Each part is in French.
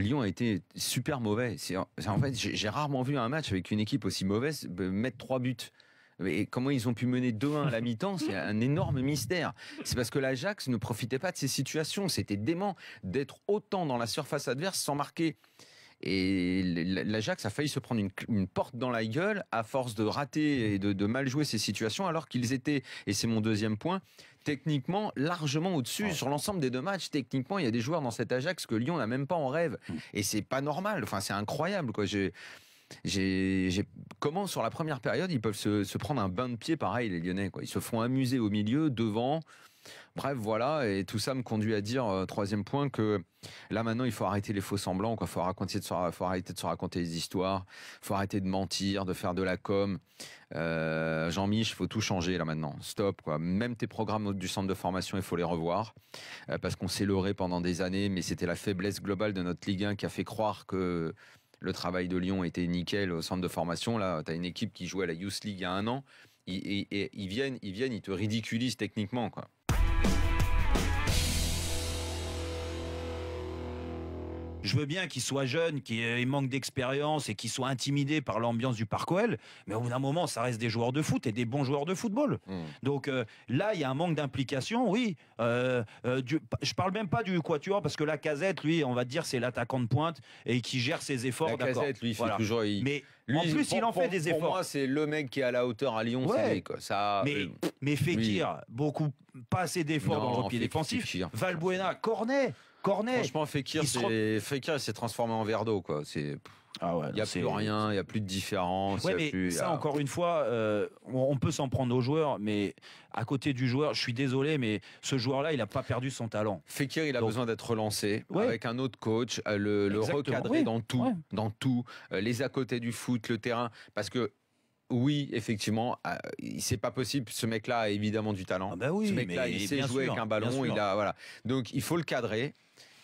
Lyon a été super mauvais. En fait, j'ai rarement vu un match avec une équipe aussi mauvaise euh, mettre trois buts. Et comment ils ont pu mener 2-1 à la mi-temps, c'est un énorme mystère. C'est parce que l'Ajax ne profitait pas de ces situations. C'était dément d'être autant dans la surface adverse sans marquer. Et l'Ajax a failli se prendre une, porte dans la gueule à force de rater et de, mal jouer ces situations, alors qu'ils étaient, et c'est mon deuxième point, techniquement largement au-dessus sur l'ensemble des deux matchs. Techniquement, il y a des joueurs dans cet Ajax que Lyon n'a même pas en rêve. Mm. Et c'est pas normal. Enfin, c'est incroyable. Quoi. J'ai j'ai comment sur la première période ils peuvent se, prendre un bain de pied pareil les Lyonnais quoi. Ils se font amuser au milieu, devant. Bref, voilà, et tout ça me conduit à dire, euh, troisième point, que là maintenant il faut arrêter les faux semblants, il Faut, de arrêter de se raconter des histoires, il faut arrêter de mentir, de faire de la com. Euh, Jean-Mich, faut tout changer là maintenant. Stop, Même tes programmes du centre de formation, il faut les revoir. Euh, parce qu'on s'est leurré pendant des années, mais c'était la faiblesse globale de notre Ligue 1 qui a fait croire que le travail de Lyon était nickel au centre de formation. Là, tu as une équipe qui jouait à la Youth League il y a un an. Ils, viennent, ils viennent, ils te ridiculisent techniquement. Quoi. Je veux bien qu'ils soient jeunes, qu'ils manque d'expérience et qu'il soit intimidé par l'ambiance du Parc OL, mais au bout d'un moment, ça reste des joueurs de foot et des bons joueurs de football. Mm. Donc euh, là, il y a un manque d'implication, oui. Je euh, ne euh, je parle même pas du quatuor, parce que la casette, lui, on va dire, c'est l'attaquant de pointe et qui gère ses efforts. La lui, il fait toujours. Mais en plus, il en fait des efforts. Pour moi, c'est le mec qui est à la hauteur à Lyon, Ça, mais, mais Fekir, beaucoup, pas assez d'efforts dans le pied défensif. Valbuena, Cornet. Cornet. Franchement, Fekir, s'est transformé en verre d'eau, quoi. C'est. Ah il n'y a plus rien, il n'y a plus de différence. ça, ah. encore une fois, euh, on peut s'en prendre aux joueurs, mais à côté du joueur, je suis désolé, mais ce joueur-là, il n'a pas perdu son talent. Fekir, il a besoin d'être relancé avec un autre coach, euh, le, le recadrer dans tout, dans tout, euh, les à côté du foot, le terrain, parce que oui, effectivement, ah, c'est pas possible. Ce mec-là a évidemment du talent. Ah bah ce mec-là, il sait jouer avec un ballon. voilà. Donc, il faut le cadrer.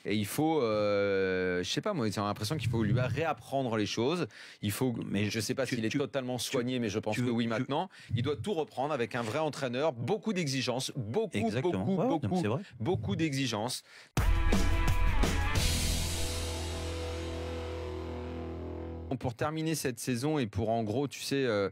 Et il faut, euh, je sais pas moi, j'ai l'impression qu'il faut lui réapprendre les choses. Il faut, mais je sais pas s'il est totalement soigné, mais je pense que oui maintenant. Il doit tout reprendre avec un vrai entraîneur, beaucoup d'exigences, beaucoup, beaucoup, beaucoup, beaucoup d'exigences. pour terminer cette saison et pour en gros, tu sais, euh,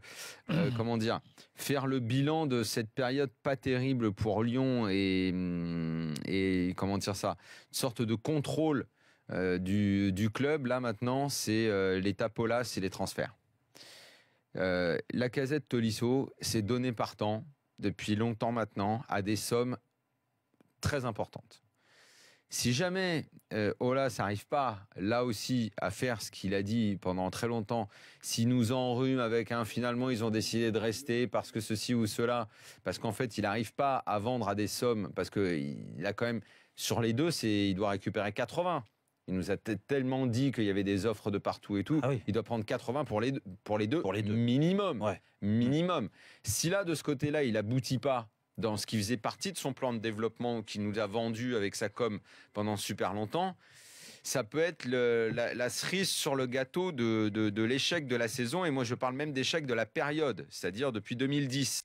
euh, hmm. comment dire, faire le bilan de cette période pas terrible pour Lyon et, hmm, comment dire ça, une sorte de contrôle euh, du, club. Là maintenant, c'est l'état Pola, c'est les transferts. la casette Tolisso, s'est donnée par temps depuis longtemps maintenant à des sommes très importantes. Si jamais euh, s'arrive n'arrive pas, là aussi, à faire ce qu'il a dit pendant très longtemps, s'il nous enrhume avec un finalement, ils ont décidé de rester parce que ceci ou cela, parce qu'en fait, il n'arrive pas à vendre à des sommes, parce qu'il a quand même, sur les deux, il doit récupérer 80. Il nous a tellement dit qu'il y avait des offres de partout et tout. Ah il doit prendre 80 pour les deux, pour les deux. minimum. Minimum. Si là, de ce côté-là, il aboutit pas dans ce qui faisait partie de son plan de développement qu'il nous a vendu avec sa com pendant super longtemps, ça peut être la, cerise sur le gâteau de l'échec de la saison. Et moi, je parle même d'échec de la période, c'est-à-dire depuis 2010.